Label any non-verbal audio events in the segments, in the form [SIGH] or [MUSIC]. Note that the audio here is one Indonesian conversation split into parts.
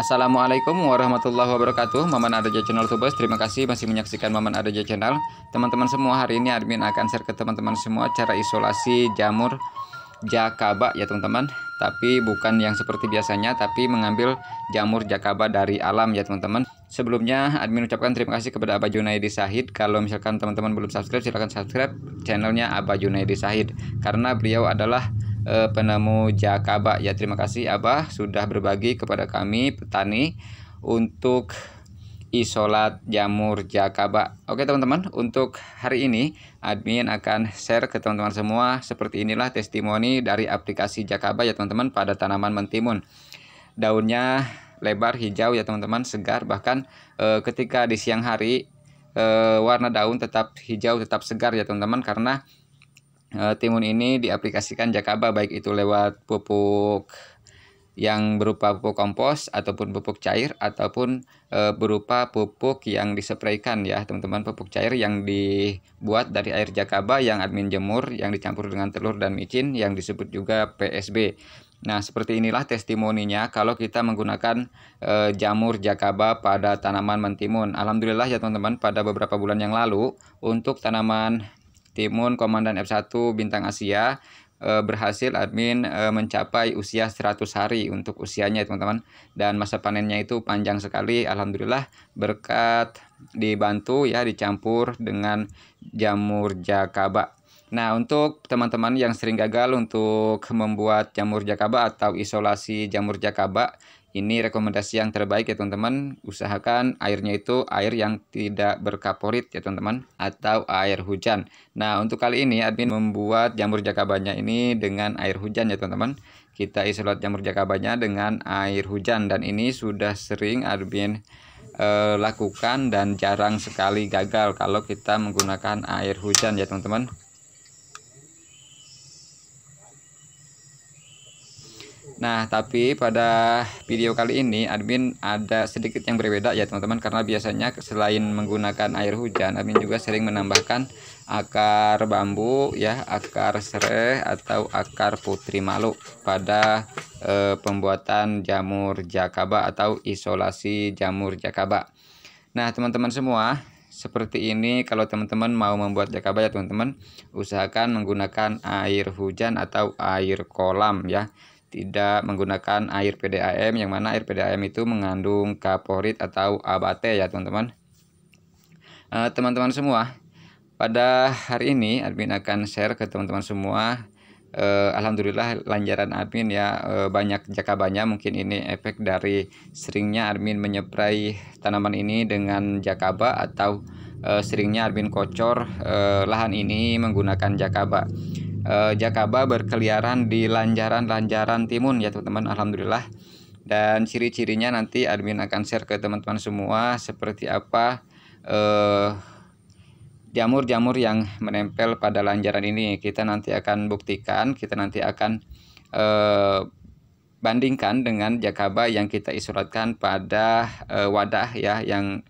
Assalamualaikum warahmatullahi wabarakatuh Maman Areja Channel Tubes Terima kasih masih menyaksikan Maman Areja Channel Teman-teman semua hari ini admin akan share ke teman-teman semua Cara isolasi jamur jakaba ya teman-teman Tapi bukan yang seperti biasanya Tapi mengambil jamur jakaba dari alam ya teman-teman Sebelumnya admin ucapkan terima kasih kepada Abah Junaidi Sahid Kalau misalkan teman-teman belum subscribe silahkan subscribe channelnya Abah Junaidi Sahid Karena beliau adalah eh, penemu Jakaba. Ya terima kasih Abah sudah berbagi kepada kami petani untuk isolat jamur jakaba. Oke teman-teman, untuk hari ini admin akan share ke teman-teman semua seperti inilah testimoni dari aplikasi jakaba ya teman-teman pada tanaman mentimun. Daunnya lebar hijau ya teman-teman, segar bahkan e, ketika di siang hari eh, warna daun tetap hijau tetap segar ya teman-teman karena Eh, timun ini diaplikasikan jakaba baik itu lewat pupuk yang berupa pupuk kompos ataupun pupuk cair ataupun e, berupa pupuk yang disepraikan ya teman-teman pupuk cair yang dibuat dari air jakaba yang admin jemur yang dicampur dengan telur dan micin yang disebut juga PSB. Nah, seperti inilah testimoninya kalau kita menggunakan e, jamur jakaba pada tanaman mentimun. Alhamdulillah ya teman-teman, pada beberapa bulan yang lalu untuk tanaman Timun Komandan F1 Bintang Asia eh, berhasil admin eh, mencapai usia 100 hari untuk usianya teman-teman dan masa panennya itu panjang sekali alhamdulillah berkat dibantu ya dicampur dengan jamur jakaba Nah, untuk teman-teman yang sering gagal untuk membuat jamur jakaba atau isolasi jamur jakaba, ini rekomendasi yang terbaik ya teman-teman. Usahakan airnya itu air yang tidak berkaporit ya teman-teman atau air hujan. Nah, untuk kali ini admin membuat jamur jakabanya ini dengan air hujan ya teman-teman. Kita isolat jamur jakabanya dengan air hujan dan ini sudah sering admin eh, lakukan dan jarang sekali gagal kalau kita menggunakan air hujan ya teman-teman. Nah, tapi pada video kali ini admin ada sedikit yang berbeda ya teman-teman karena biasanya selain menggunakan air hujan, admin juga sering menambahkan akar bambu ya, akar sereh atau akar putri malu pada eh, pembuatan jamur jakaba atau isolasi jamur jakaba. Nah, teman-teman semua, seperti ini kalau teman-teman mau membuat jakaba ya teman-teman, usahakan menggunakan air hujan atau air kolam ya tidak menggunakan air PDAM yang mana air PDAM itu mengandung kaporit atau abate ya teman-teman eh, teman-teman uh, semua pada hari ini admin akan share ke teman-teman semua uh, alhamdulillah lanjaran admin ya uh, banyak jakabanya mungkin ini efek dari seringnya admin menyeprai tanaman ini dengan jakaba atau uh, seringnya admin kocor uh, lahan ini menggunakan jakaba uh, Jakaba berkeliaran di lanjaran-lanjaran timun ya teman-teman alhamdulillah dan ciri-cirinya nanti admin akan share ke teman-teman semua seperti apa eh, jamur-jamur yang menempel pada lanjaran ini kita nanti akan buktikan kita nanti akan eh, bandingkan dengan jakaba yang kita isolatkan pada e, wadah ya yang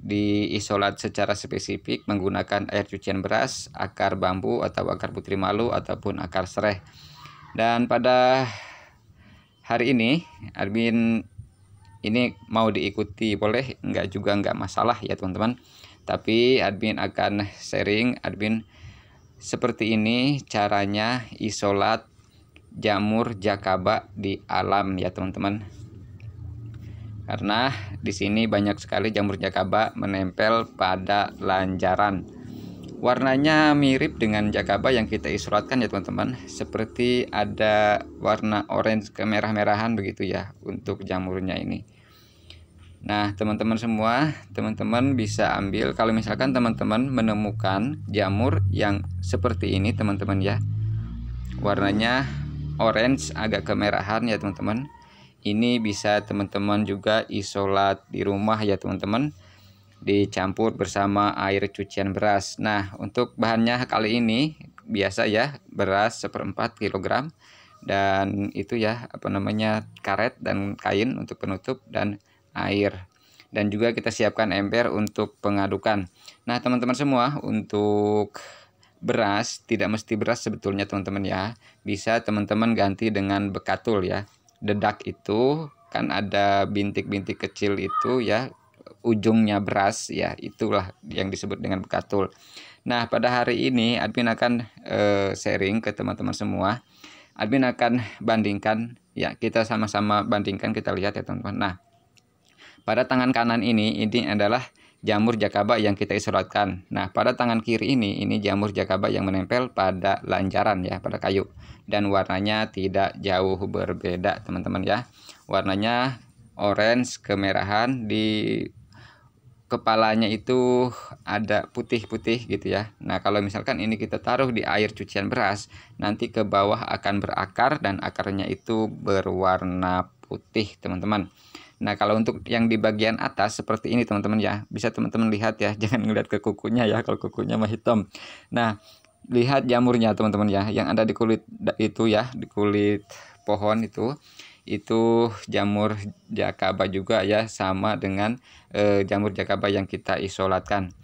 diisolat secara spesifik menggunakan air cucian beras, akar bambu atau akar putri malu ataupun akar sereh. Dan pada hari ini admin ini mau diikuti boleh nggak juga nggak masalah ya teman-teman. Tapi admin akan sharing admin seperti ini caranya isolat jamur jakaba di alam ya teman-teman karena di sini banyak sekali jamur jakaba menempel pada lanjaran. Warnanya mirip dengan jakaba yang kita isratkan ya teman-teman, seperti ada warna orange kemerah-merahan begitu ya untuk jamurnya ini. Nah, teman-teman semua, teman-teman bisa ambil kalau misalkan teman-teman menemukan jamur yang seperti ini, teman-teman ya. Warnanya orange agak kemerahan ya, teman-teman ini bisa teman-teman juga isolat di rumah ya teman-teman dicampur bersama air cucian beras nah untuk bahannya kali ini biasa ya beras seperempat kilogram dan itu ya apa namanya karet dan kain untuk penutup dan air dan juga kita siapkan ember untuk pengadukan. Nah, teman-teman semua, untuk beras tidak mesti beras sebetulnya teman-teman ya. Bisa teman-teman ganti dengan bekatul ya dedak itu kan ada bintik-bintik kecil itu ya ujungnya beras ya itulah yang disebut dengan bekatul. Nah pada hari ini admin akan eh, sharing ke teman-teman semua. Admin akan bandingkan ya kita sama-sama bandingkan kita lihat ya teman-teman. Nah pada tangan kanan ini ini adalah jamur jakaba yang kita isolatkan. Nah, pada tangan kiri ini, ini jamur jakaba yang menempel pada lanjaran ya, pada kayu. Dan warnanya tidak jauh berbeda, teman-teman ya. Warnanya orange kemerahan di kepalanya itu ada putih-putih gitu ya. Nah, kalau misalkan ini kita taruh di air cucian beras, nanti ke bawah akan berakar dan akarnya itu berwarna putih teman-teman nah kalau untuk yang di bagian atas seperti ini teman-teman ya bisa teman-teman lihat ya [LAUGHS] jangan ngeliat ke kukunya ya kalau kukunya mah hitam nah lihat jamurnya teman-teman ya yang ada di kulit itu ya di kulit pohon itu itu jamur jakaba juga ya sama dengan e, jamur jakaba yang kita isolatkan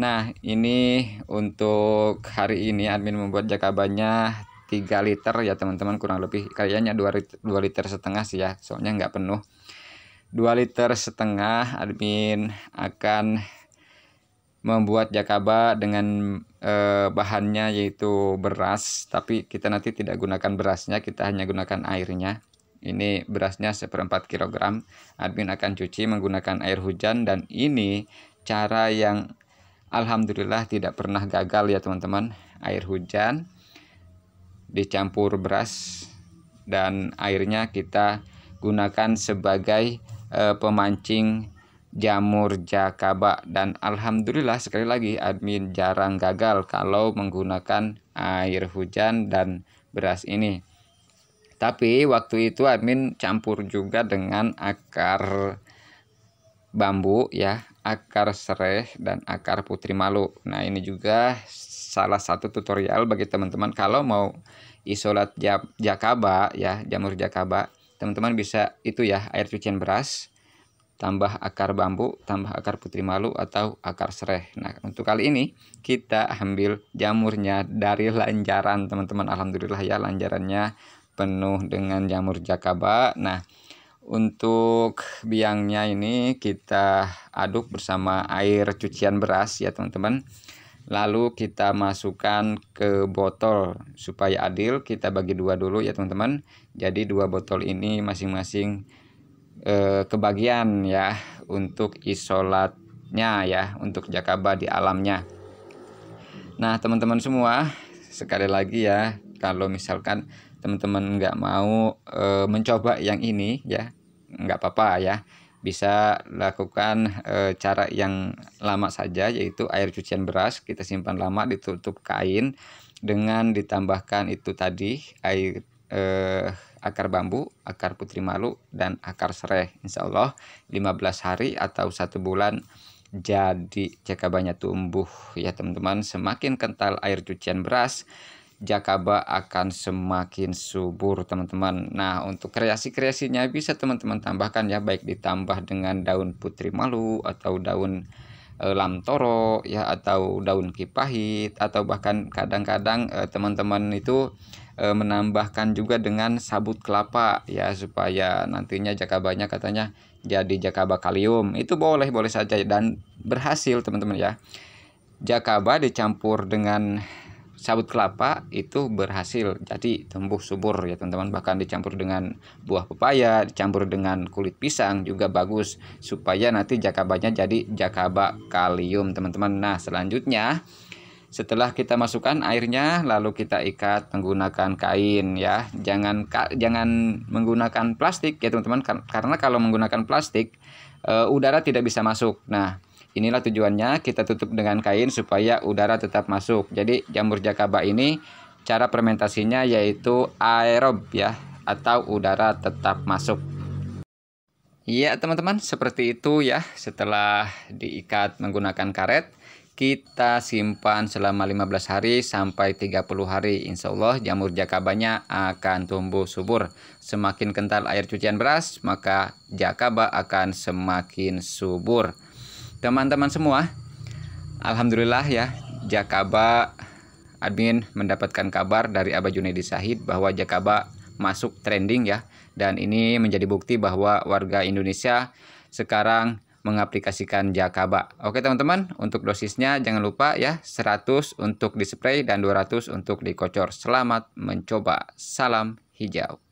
nah ini untuk hari ini admin membuat jakabanya 3 liter ya teman-teman kurang lebih kayaknya 2 liter, 2 liter setengah sih ya soalnya nggak penuh 2 liter setengah admin akan membuat jakaba dengan e, bahannya yaitu beras tapi kita nanti tidak gunakan berasnya kita hanya gunakan airnya ini berasnya seperempat kilogram admin akan cuci menggunakan air hujan dan ini cara yang alhamdulillah tidak pernah gagal ya teman-teman air hujan dicampur beras dan airnya kita gunakan sebagai e, pemancing jamur jakaba dan alhamdulillah sekali lagi admin jarang gagal kalau menggunakan air hujan dan beras ini tapi waktu itu admin campur juga dengan akar bambu ya akar sereh dan akar putri malu nah ini juga salah satu tutorial bagi teman-teman kalau mau isolat jakaba ya jamur jakaba teman-teman bisa itu ya air cucian beras tambah akar bambu tambah akar putri malu atau akar sereh nah untuk kali ini kita ambil jamurnya dari lanjaran teman-teman alhamdulillah ya lanjarannya penuh dengan jamur jakaba nah untuk biangnya ini kita aduk bersama air cucian beras ya teman-teman lalu kita masukkan ke botol supaya adil kita bagi dua dulu ya teman-teman jadi dua botol ini masing-masing eh, kebagian ya untuk isolatnya ya untuk jakaba di alamnya nah teman-teman semua sekali lagi ya kalau misalkan teman-teman nggak mau e, mencoba yang ini ya nggak apa-apa ya bisa lakukan e, cara yang lama saja yaitu air cucian beras kita simpan lama ditutup kain dengan ditambahkan itu tadi air e, akar bambu, akar putri malu dan akar serai. Insya Allah 15 hari atau satu bulan jadi cekabannya tumbuh ya teman-teman semakin kental air cucian beras Jakaba akan semakin subur teman-teman nah untuk kreasi-kreasinya bisa teman-teman tambahkan ya baik ditambah dengan daun putri malu atau daun e, lamtoro ya atau daun kipahit atau bahkan kadang-kadang eh, teman-teman itu e, menambahkan juga dengan sabut kelapa ya supaya nantinya jakabanya katanya jadi jakaba kalium itu boleh boleh saja dan berhasil teman-teman ya jakaba dicampur dengan sabut kelapa itu berhasil jadi tumbuh subur ya teman-teman bahkan dicampur dengan buah pepaya dicampur dengan kulit pisang juga bagus supaya nanti jakabanya jadi jakaba kalium teman-teman nah selanjutnya setelah kita masukkan airnya lalu kita ikat menggunakan kain ya jangan ka, jangan menggunakan plastik ya teman-teman karena kalau menggunakan plastik e, udara tidak bisa masuk nah Inilah tujuannya, kita tutup dengan kain supaya udara tetap masuk. Jadi jamur jakaba ini cara fermentasinya yaitu aerob ya atau udara tetap masuk. Iya teman-teman, seperti itu ya. Setelah diikat menggunakan karet, kita simpan selama 15 hari sampai 30 hari. Insya Allah jamur jakabanya akan tumbuh subur. Semakin kental air cucian beras, maka jakaba akan semakin subur teman-teman semua Alhamdulillah ya Jakaba admin mendapatkan kabar dari Aba Junaidi Sahid bahwa Jakaba masuk trending ya dan ini menjadi bukti bahwa warga Indonesia sekarang mengaplikasikan Jakaba. Oke teman-teman, untuk dosisnya jangan lupa ya 100 untuk dispray dan 200 untuk dikocor. Selamat mencoba. Salam hijau.